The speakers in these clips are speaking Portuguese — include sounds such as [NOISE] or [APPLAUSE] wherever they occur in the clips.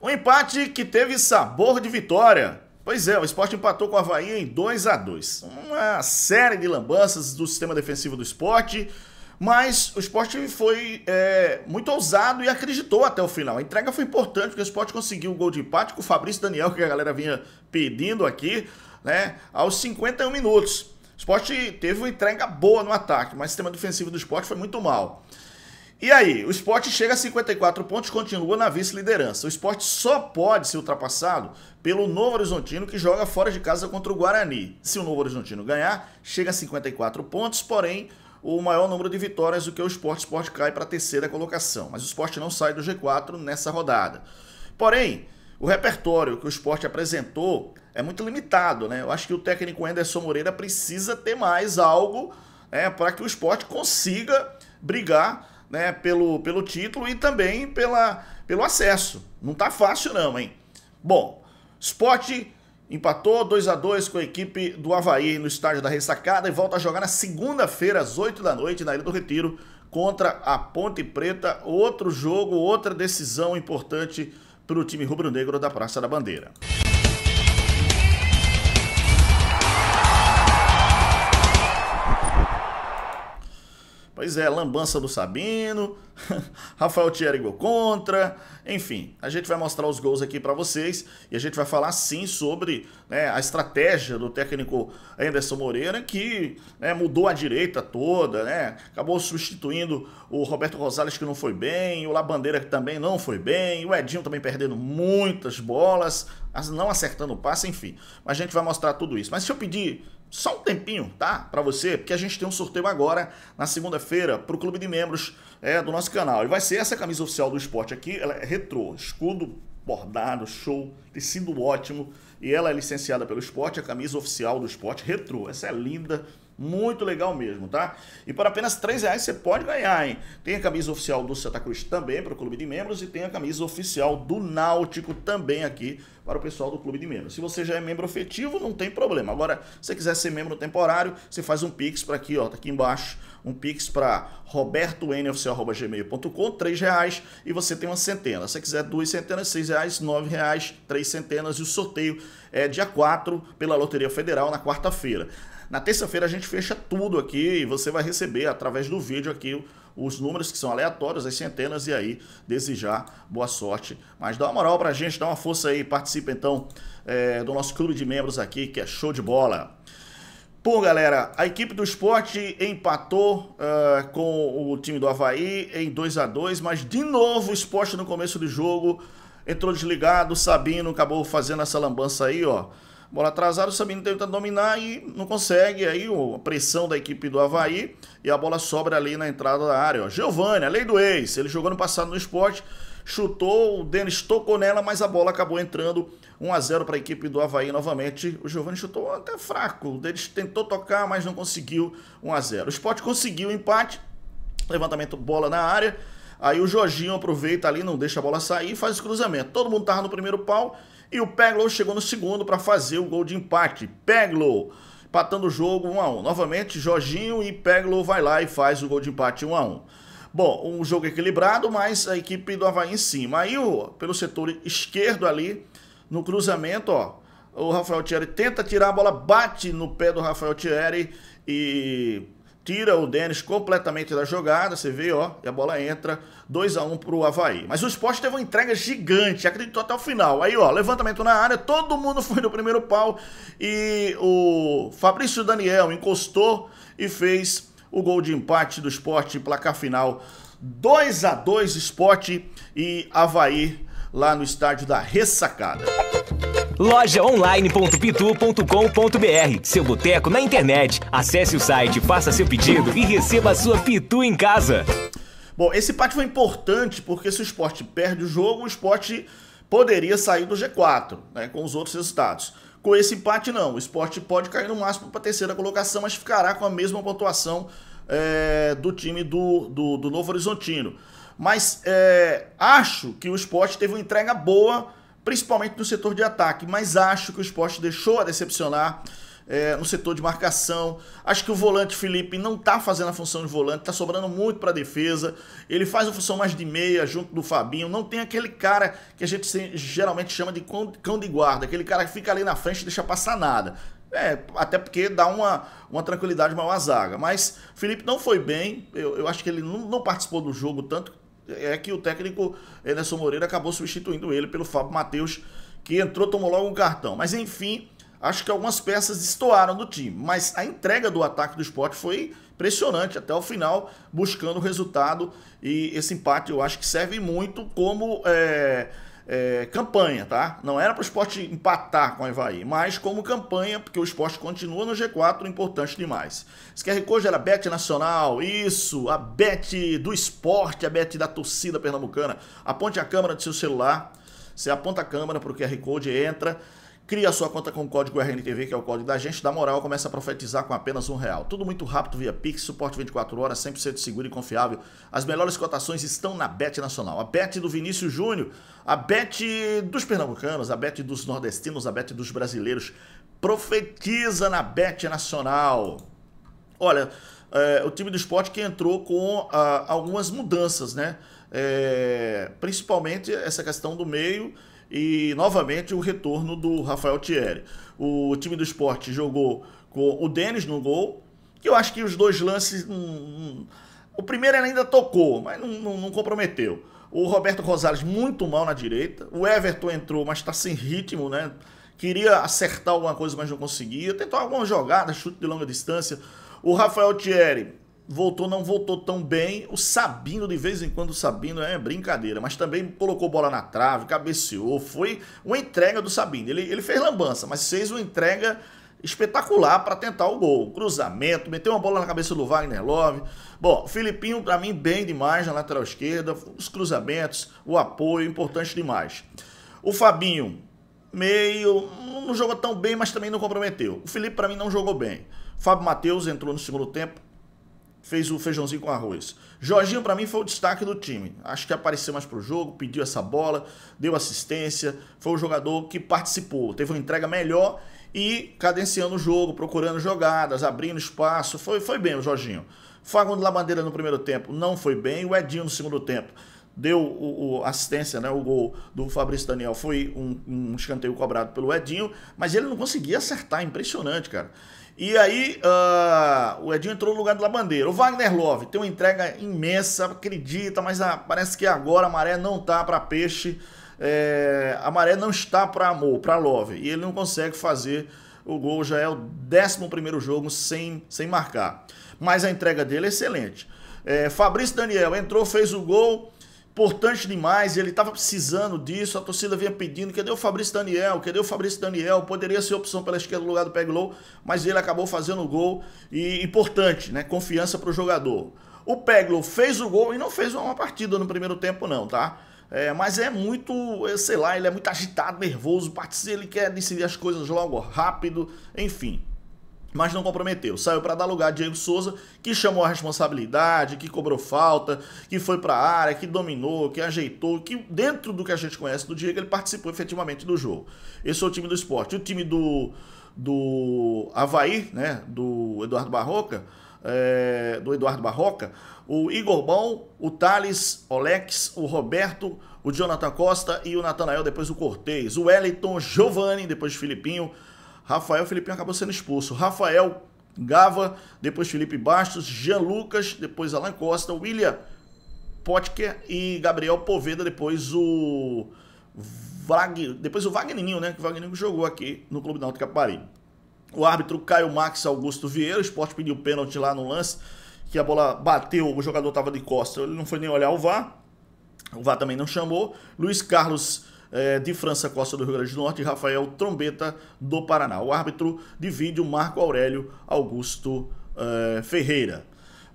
Um empate que teve sabor de vitória. Pois é, o esporte empatou com o Havaí em 2 a 2 Uma série de lambanças do sistema defensivo do esporte, mas o esporte foi é, muito ousado e acreditou até o final. A entrega foi importante, porque o esporte conseguiu o gol de empate com o Fabrício Daniel, que a galera vinha pedindo aqui, né, aos 51 minutos. O esporte teve uma entrega boa no ataque, mas o sistema defensivo do esporte foi muito mal. E aí, o esporte chega a 54 pontos, continua na vice-liderança. O esporte só pode ser ultrapassado pelo Novo Horizontino, que joga fora de casa contra o Guarani. Se o Novo Horizontino ganhar, chega a 54 pontos, porém, o maior número de vitórias do que o esporte. O esporte cai para a terceira colocação, mas o esporte não sai do G4 nessa rodada. Porém, o repertório que o esporte apresentou é muito limitado, né? Eu acho que o técnico Anderson Moreira precisa ter mais algo né, para que o esporte consiga brigar né, pelo, pelo título e também pela, pelo acesso. Não tá fácil não, hein? Bom, Sport empatou 2 a 2 com a equipe do Havaí no estádio da Ressacada e volta a jogar na segunda-feira às 8 da noite na Ilha do Retiro contra a Ponte Preta. Outro jogo, outra decisão importante para o time rubro-negro da Praça da Bandeira. Pois é, lambança do Sabino, [LAUGHS] Rafael Thierry gol contra, enfim, a gente vai mostrar os gols aqui para vocês e a gente vai falar sim sobre né, a estratégia do técnico Anderson Moreira que né, mudou a direita toda, né, acabou substituindo o Roberto Rosales que não foi bem, o Labandeira que também não foi bem, o Edinho também perdendo muitas bolas, não acertando o passe, enfim, a gente vai mostrar tudo isso. Mas se eu pedir só um tempinho, tá? Para você, porque a gente tem um sorteio agora na segunda-feira para o clube de membros é, do nosso nosso canal. E vai ser essa camisa oficial do esporte aqui, ela é retrô, escudo bordado, show, tecido ótimo. E ela é licenciada pelo esporte, a camisa oficial do esporte retrô. Essa é linda, muito legal mesmo, tá? E por apenas três reais você pode ganhar, hein? Tem a camisa oficial do Santa Cruz também para o clube de membros e tem a camisa oficial do Náutico também aqui para o pessoal do clube de membros. Se você já é membro efetivo, não tem problema. Agora, se você quiser ser membro temporário, você faz um pix para aqui, ó, tá aqui embaixo, um pix para robertonoficial@gmail.com, três reais e você tem uma centena. Se você quiser duas centenas, seis reais, nove reais, três centenas e o sorteio é dia 4 pela Loteria Federal na quarta-feira. Na terça-feira a gente fecha tudo aqui e você vai receber através do vídeo aqui os números que são aleatórios, as centenas, e aí desejar boa sorte. Mas dá uma moral pra gente, dá uma força aí, participa então é, do nosso clube de membros aqui, que é show de bola. Bom, galera, a equipe do esporte empatou uh, com o time do Havaí em 2 a 2 mas de novo o esporte no começo do jogo entrou desligado, Sabino acabou fazendo essa lambança aí, ó bola atrasada, o Sabino tenta dominar e não consegue. Aí a pressão da equipe do Havaí e a bola sobra ali na entrada da área. Giovanni, Giovani, a lei do ex, ele jogou no passado no esporte, chutou, o Denis tocou nela, mas a bola acabou entrando 1 a 0 para a equipe do Havaí novamente. O Giovani chutou até fraco, o Denis tentou tocar, mas não conseguiu 1 a 0 O esporte conseguiu o empate, levantamento bola na área. Aí o Jorginho aproveita ali, não deixa a bola sair e faz o cruzamento. Todo mundo tava no primeiro pau e o Peglow chegou no segundo para fazer o gol de empate. Peglow empatando o jogo 1 a 1. Novamente, Jorginho e Peglow vai lá e faz o gol de empate 1 a 1. Bom, um jogo equilibrado, mas a equipe do Havaí em cima. Aí, ó, pelo setor esquerdo ali, no cruzamento, ó, o Rafael Thierry tenta tirar a bola, bate no pé do Rafael Thierry e tira o Denis completamente da jogada, você vê, ó, e a bola entra 2 a 1 um pro Havaí. Mas o esporte teve uma entrega gigante, acreditou até o final. Aí, ó, levantamento na área, todo mundo [LAUGHS] foi no primeiro pau e o Fabrício Daniel encostou e fez o gol de empate do esporte, placar final 2 a 2 esporte e Havaí lá no estádio da Ressacada lojaonline.pitu.com.br. Seu boteco na internet. Acesse o site, faça seu pedido e receba a sua Pitu em casa. Bom, esse empate foi importante porque se o esporte perde o jogo, o esporte poderia sair do G4, né, com os outros resultados. Com esse empate, não. O esporte pode cair no máximo para a terceira colocação, mas ficará com a mesma pontuação é, do time do, do, do Novo Horizontino. Mas é, acho que o esporte teve uma entrega boa principalmente no setor de ataque, mas acho que o esporte deixou a decepcionar é, no setor de marcação. Acho que o volante Felipe não está fazendo a função de volante, está sobrando muito para a defesa. Ele faz a função mais de meia junto do Fabinho. Não tem aquele cara que a gente geralmente chama de cão de guarda, aquele cara que fica ali na frente e deixa passar nada. É, até porque dá uma, uma tranquilidade maior à zaga. Mas Felipe não foi bem. Eu, eu acho que ele não, não participou do jogo tanto é que o técnico Ederson Moreira acabou substituindo ele pelo Fábio Matheus, que entrou, tomou logo um cartão. Mas enfim, acho que algumas peças estouraram do time. Mas a entrega do ataque do esporte foi impressionante até o final, buscando o resultado. E esse empate eu acho que serve muito como. É é, campanha, tá? Não era para o esporte empatar com o Havaí, mas como campanha, porque o esporte continua no G4, importante demais. Esse QR Code era a Bet Nacional, isso, a Bet do esporte, a Bet da torcida pernambucana. Aponte a câmera do seu celular, você aponta a câmera para o QR Code, entra cria sua conta com o código RNTV, que é o código da gente, da moral, começa a profetizar com apenas um real. Tudo muito rápido via Pix, suporte 24 horas, 100% seguro e confiável. As melhores cotações estão na Bet Nacional. A Bet do Vinícius Júnior, a Bet dos pernambucanos, a Bet dos nordestinos, a Bet dos brasileiros. Profetiza na Bet Nacional. Olha, é, o time do esporte que entrou com a, ah, algumas mudanças, né? É, principalmente essa questão do meio e novamente o retorno do Rafael Thierry. O time do esporte jogou com o Denis no gol, que eu acho que os dois lances. Hum, hum, o primeiro ele ainda tocou, mas não, não, não comprometeu. O Roberto Rosales muito mal na direita. O Everton entrou, mas está sem ritmo, né? Queria acertar alguma coisa, mas não conseguia. Tentou alguma jogada chute de longa distância. O Rafael Thierry voltou, não voltou tão bem. O Sabino, de vez em quando, o Sabino é brincadeira, mas também colocou bola na trave, cabeceou. Foi uma entrega do Sabino. Ele, ele fez lambança, mas fez uma entrega espetacular para tentar o gol. Cruzamento, meteu uma bola na cabeça do Wagner Love. Bom, o Filipinho, para mim, bem demais na lateral esquerda. Os cruzamentos, o apoio, importante demais. O Fabinho, meio. Não jogou tão bem, mas também não comprometeu. O Felipe, para mim, não jogou bem. Fábio Matheus entrou no segundo tempo, fez o feijãozinho com arroz. Jorginho, para mim, foi o destaque do time. Acho que apareceu mais para o jogo, pediu essa bola, deu assistência. Foi o jogador que participou, teve uma entrega melhor e cadenciando o jogo, procurando jogadas, abrindo espaço. Foi, foi bem o Jorginho. Fagundo Labandeira no primeiro tempo não foi bem. O Edinho no segundo tempo deu o, o assistência, né, o gol do Fabrício Daniel foi um, um escanteio cobrado pelo Edinho, mas ele não conseguia acertar, impressionante, cara. E aí uh, o Edinho entrou no lugar do Labandeira. O Wagner Love tem uma entrega imensa, acredita, mas ah, parece que agora a maré não tá para peixe, é, a maré não está para amor, para Love. E ele não consegue fazer o gol, já é o 11 jogo sem, sem marcar. Mas a entrega dele é excelente. É, Fabrício Daniel entrou, fez o gol importante demais, ele estava precisando disso, a torcida vinha pedindo, cadê o Fabrício Daniel, cadê o Fabrício Daniel, poderia ser opção pela esquerda no lugar do Peglo mas ele acabou fazendo o gol, e importante, né, confiança para o jogador. O Peglow fez o gol e não fez uma partida no primeiro tempo não, tá? É, mas é muito, eh, sei lá, ele é muito agitado, nervoso, ele quer decidir as coisas logo, rápido, enfim mas não comprometeu. Saiu para dar lugar a Diego Souza, que chamou a responsabilidade, que cobrou falta, que foi para a área, que dominou, que ajeitou, que dentro do que a gente conhece do Diego, ele participou efetivamente do jogo. Esse é o time do esporte. O time do, do Havaí, né, do Eduardo Barroca, é, do Eduardo Barroca, o Igor Bom, o Thales Olex, o Roberto, o Jonathan Costa e o Natanael, depois o Cortez, o Wellington, Giovanni, depois o Filipinho, Rafael Felipe acabou sendo expulso. Rafael Gava, depois Felipe Bastos, Jean Lucas, depois Alan Costa, William Potker e Gabriel Poveda, depois o Vag... depois o Wagnerinho, né? Que o Wagnerinho jogou aqui no Clube Náutico Capari. O árbitro Caio Max Augusto Vieira, o esporte pediu pênalti lá no lance, que a bola bateu, o jogador estava de costa, ele não foi nem olhar o VAR, o VAR também não chamou. Luiz Carlos é, de França Costa do Rio Grande do Norte e Rafael Trombeta do Paraná. O árbitro de vídeo, Marco Aurélio Augusto é, Ferreira.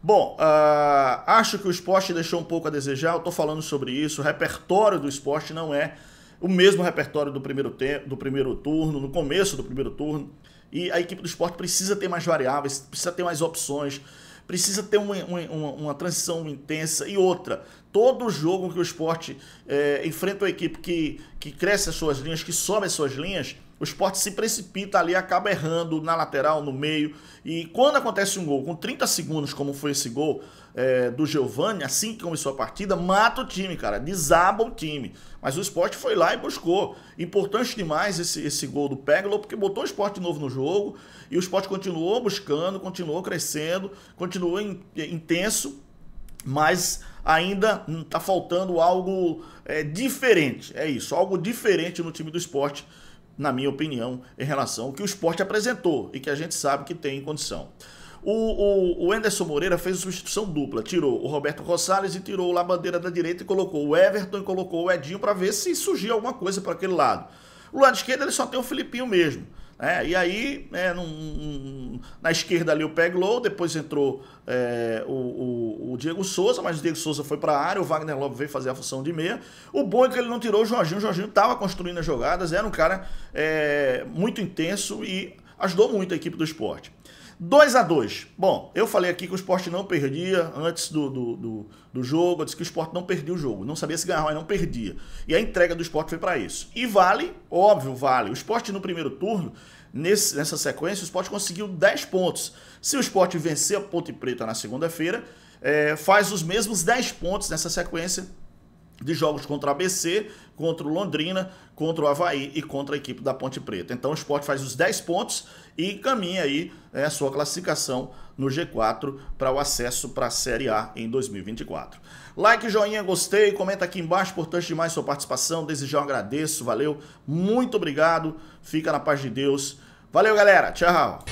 Bom, uh, acho que o esporte deixou um pouco a desejar, eu estou falando sobre isso, o repertório do esporte não é o mesmo repertório do primeiro, do primeiro turno, no começo do primeiro turno, e a equipe do esporte precisa ter mais variáveis, precisa ter mais opções, precisa ter uma, uma, uma transição intensa e outra. Todo jogo que o esporte é, enfrenta uma equipe que, que cresce as suas linhas, que sobe as suas linhas, o esporte se precipita ali, acaba errando na lateral, no meio. E quando acontece um gol com 30 segundos, como foi esse gol é, do Giovani, assim que começou a partida, mata o time, cara. Desaba o time. Mas o esporte foi lá e buscou. Importante demais esse, esse gol do Pégalo, porque botou o esporte novo no jogo. E o esporte continuou buscando, continuou crescendo, continuou in, intenso. Mas ainda está faltando algo é, diferente. É isso, algo diferente no time do esporte na minha opinião, em relação ao que o esporte apresentou e que a gente sabe que tem em condição. O, o, o Anderson Moreira fez substituição dupla, tirou o Roberto Rosales e tirou lá a bandeira da direita e colocou o Everton e colocou o Edinho para ver se surgia alguma coisa para aquele lado. O lado esquerdo ele só tem o Filipinho mesmo. É, e aí, é, num, na esquerda ali o Peglow, depois entrou é, o o Diego Souza, mas o Diego Souza foi para a área, o Wagner Love veio fazer a função de meia. O bom é que ele não tirou o Jorginho, o Jorginho estava construindo as jogadas, era um cara é, muito intenso e ajudou muito a equipe do esporte. 2 a 2 Bom, eu falei aqui que o esporte não perdia antes do, do, do, do jogo. Eu disse que o esporte não perdia o jogo. Não sabia se ganhava, mas não perdia. E a entrega do esporte foi para isso. E vale, óbvio, vale. O esporte no primeiro turno, nesse, nessa sequência, o esporte conseguiu 10 pontos. Se o esporte vencer a Ponte Preta na segunda-feira, é, faz os mesmos 10 pontos nessa sequência de jogos contra a ABC, contra o Londrina, contra o Havaí e contra a equipe da Ponte Preta. Então o esporte faz os 10 pontos e caminha aí né, a sua classificação no G4 para o acesso para a Série A em 2024. Like, joinha, gostei, comenta aqui embaixo, importante demais sua participação, desejar um agradeço, valeu, muito obrigado, fica na paz de Deus. Valeu, galera, tchau!